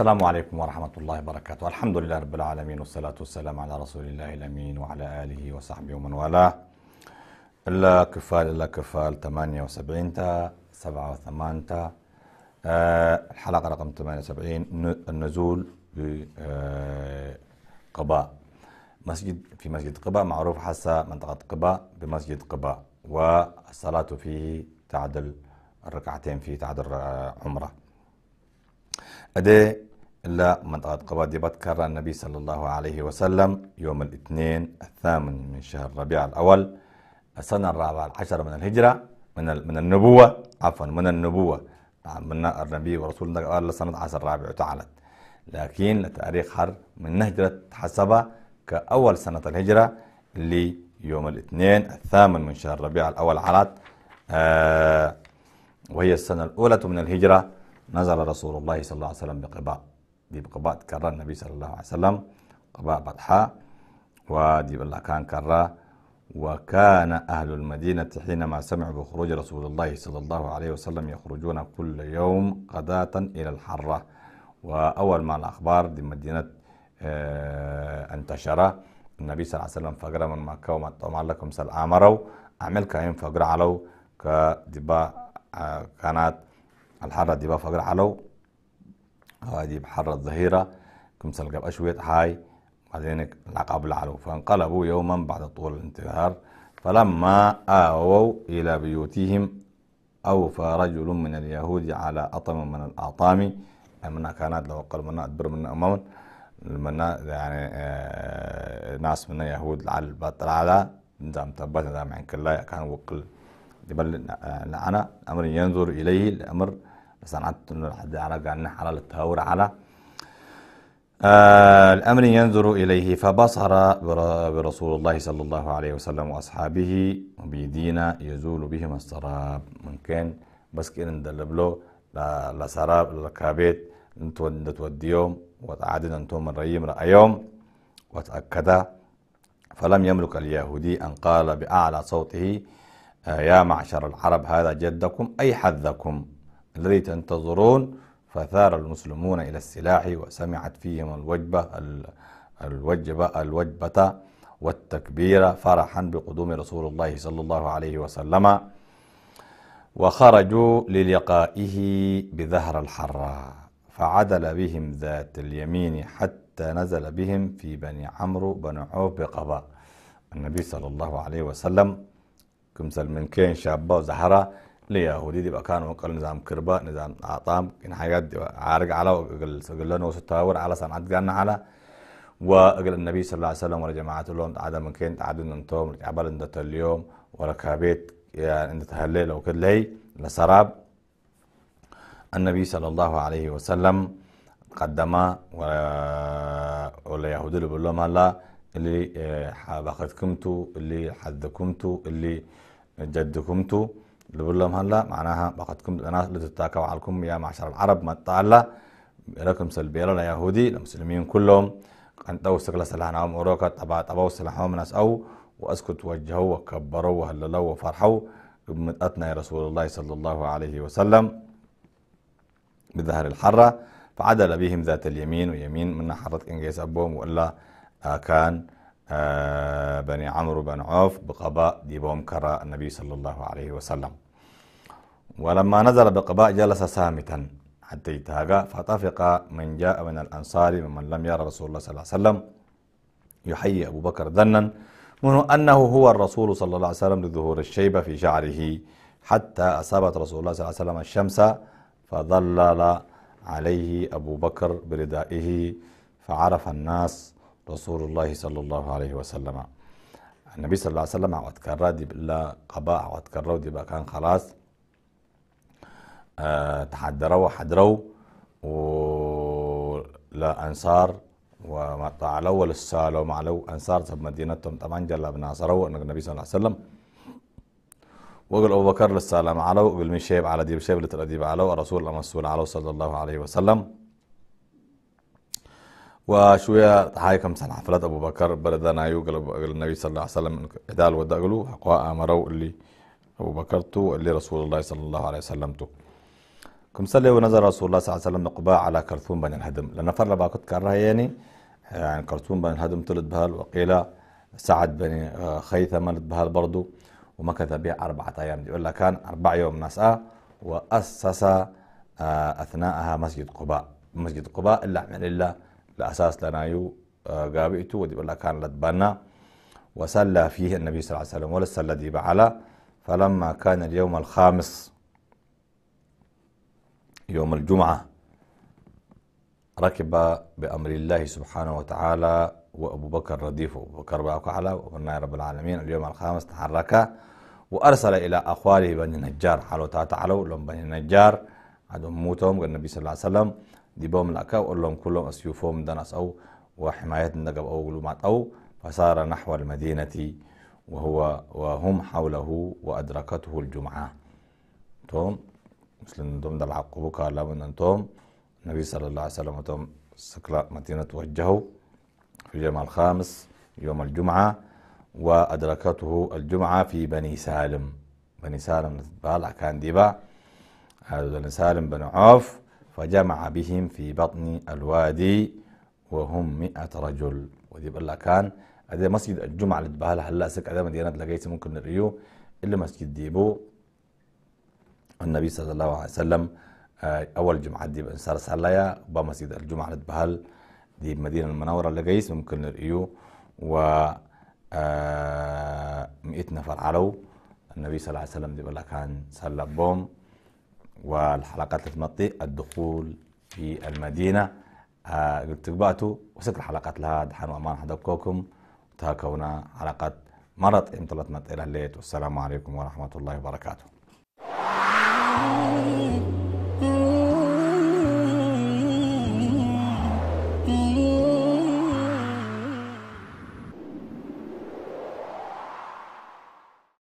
السلام عليكم ورحمة الله وبركاته الحمد لله رب العالمين والصلاة والسلام على رسول الله الأمين وعلى آله وصحبه ومن والاه إلا كفال إلا كفال 78 تا 87 تا آه، الحلقة رقم 78 النزول بقباء آه، مسجد في مسجد قباء معروف حسا منطقة قباء بمسجد قباء والصلاة فيه تعدل الركعتين فيه تعدل آه، عمره أدي إلا منطقة قباديبات كرر النبي صلى الله عليه وسلم يوم الاثنين الثامن من شهر ربيع الأول السنة الرابعة عشر من الهجرة من من النبوة عفوا من النبوة نعم، من النبي ورسولنا قال السنة عشر رابع تعالت لكن لتاريخ حر من هجرة حسب كأول سنة الهجرة اللي يوم الاثنين الثامن من شهر ربيع الأول على آه وهي السنة الأولى من الهجرة نزل رسول الله صلى الله عليه وسلم بقباء بقباء تكرر النبي صلى الله عليه وسلم قباء بطحاء ودي بالله كان كرر وكان أهل المدينة حينما سمعوا بخروج رسول الله صلى الله عليه وسلم يخرجون كل يوم غداة إلى الحرة وأول ما الأخبار دي مدينة انتشر النبي صلى الله عليه وسلم فقر من مكة وما لكم سل عمرو أعمل كاين فقر علو كدبا كانت الحرة دباء فقر علو هذه بحر الظهيرة كم القب أشوية حاي بعدين العقاب العلو فانقلبوا يوما بعد طول الانتظار فلما آووا إلى بيوتهم أوفى رجل من اليهود على أطم من الأطام المنا كانت لو قل منا أدبر منا أمون المنا يعني آه، ناس من يهود على البطل على نظام تبات نظام عن كلا كان وقل لبل آه، لعنة أمر ينظر إليه الأمر لحد راجع النحل على التهور على آه الأمر ينظر إليه فبصر برسول الله صلى الله عليه وسلم وأصحابه وبيدينا يزول بهم السراب ممكن بس كده ندلب له لسراب لكابيت يوم وتعادنا أنتم من رأيهم رأيهم وتأكد فلم يملك اليهودي أن قال بأعلى صوته آه يا معشر العرب هذا جدكم أي حذكم الذي تنتظرون فثار المسلمون إلى السلاح وسمعت فيهم الوجبة الوجبة الوجبة والتكبير فرحا بقدوم رسول الله صلى الله عليه وسلم وخرجوا للقائه بذهر الحراء فعدل بهم ذات اليمين حتى نزل بهم في بني عمرو بن عوف بقضاء النبي صلى الله عليه وسلم كمسل من كين شابه وزهره ليهودي دي بقى كانوا قال نظام كرباء نظام عطام كان حاجات عارج عارق على قال لنا وستاور على صنعت جانا على وقال النبي صلى الله عليه وسلم ولا جماعة عدم كان تعدن انتم عبال انت اليوم ولا كابيت يعني انت هالليل وكد لي لسراب النبي صلى الله عليه وسلم قدم ولا يهودي اللي بقول لهم هلا اللي آه، باخذكمتوا اللي حدكمتوا اللي جدكمتوا نقول لهم هلا معناها بقتكم الناس لتتاكوا عليكم يا معشر العرب ما تطلع لكم سلبيلا لا يهودي المسلمين كلهم قنطوا سقلا سلاحناهم أوروكا طبع طبعوا سلاحهم ناس أو وأسكت وجهوا وكبروا وهللوا وفرحوا بمتأتنا يا رسول الله صلى الله عليه وسلم بظهر الحرة فعدل بهم ذات اليمين ويمين من حرة إنجيس أبوهم وإلا كان آه، بني عمرو بن عوف بقباء ديبوم كرا النبي صلى الله عليه وسلم ولما نزل بقباء جلس سامتا حتى يتهاجى فطفق من جاء من الأنصار ممن لم يرى رسول الله صلى الله عليه وسلم يحيي أبو بكر ذنا منه أنه هو الرسول صلى الله عليه وسلم لظهور الشيبة في شعره حتى أصابت رسول الله صلى الله عليه وسلم الشمس فظلل عليه أبو بكر بردائه فعرف الناس رسول الله صلى الله عليه وسلم النبي صلى الله عليه وسلم عود كرادي بلا قباء عود كرادي بقى كان خلاص تحدروا وحدروا ولا انصار وما طعلوا ولا سالوا معلو انصار في مدينتهم طبعا جلا بناصروا ان النبي صلى الله عليه وسلم وقال ابو بكر للسلام علو وقال مشيب على ديب شيب لتلاديب على ورسول الله صلى الله عليه وسلم وشوية هاي كم سنة حفلات أبو بكر بردا نايو قال النبي صلى الله عليه وسلم عدال ودقلو حقوا أمرو اللي أبو بكر تو اللي رسول الله صلى الله عليه وسلم تو كم سلي ونزل رسول الله صلى الله عليه وسلم قباء على كرثوم بن الهدم لأن فرلا باكت كره يعني يعني كرثوم بن الهدم تلد بهال وقيل سعد بن آه، خيثة لد بهال برضو ومكث بها أربعة أيام دي ولا كان أربع يوم نسأة وأسس آه، أثناءها مسجد قباء مسجد قباء إلا عمل إلا لأساس لنايو قابئتو ودي بالله كان لتبنى وسلى فيه النبي صلى الله عليه وسلم ولسلى دي بعلا فلما كان اليوم الخامس يوم الجمعة ركب بأمر الله سبحانه وتعالى وأبو بكر رديفه أبو بكر بأكو على وقلنا رب العالمين اليوم الخامس تحرك وأرسل إلى أخواله بني نجار حلو تعالوا لهم بني نجار عدم موتهم النبي صلى الله عليه وسلم ديبهم الأكا وقول لهم كلهم سيوفهم دنس أو وحماية النجب أو قلومات أو فسار نحو المدينة وهو وهم حوله وأدركته الجمعة توم مثل نتوم دل عقبوك لمن أنتم النبي صلى الله عليه وسلم توم سكلا مدينة توجهوا في اليوم الخامس يوم الجمعة وأدركته الجمعة في بني سالم بني سالم بالع كان ديبا بني سالم بن عوف فجمع بهم في بطن الوادي وهم مئة رجل ودي بقول كان هذا مسجد الجمعة اللي تبهل هلا سك هذا مدينة لقيت ممكن الريو اللي مسجد ديبو النبي صلى الله عليه وسلم آه، أول جمعة دي إنسار سلايا بمسجد الجمعة اللي تبهل دي المدينة المنورة لقيت ممكن الريو و آه، مئة نفر علو النبي صلى الله عليه وسلم دي بقول كان كان بوم والحلقات اللي تنطي الدخول في المدينة آه، قلت تقبعتوا وسكر حلقات لها دحان وأمان حدبكوكم تهاكونا حلقات مرت امطلت مت الليت والسلام عليكم ورحمة الله وبركاته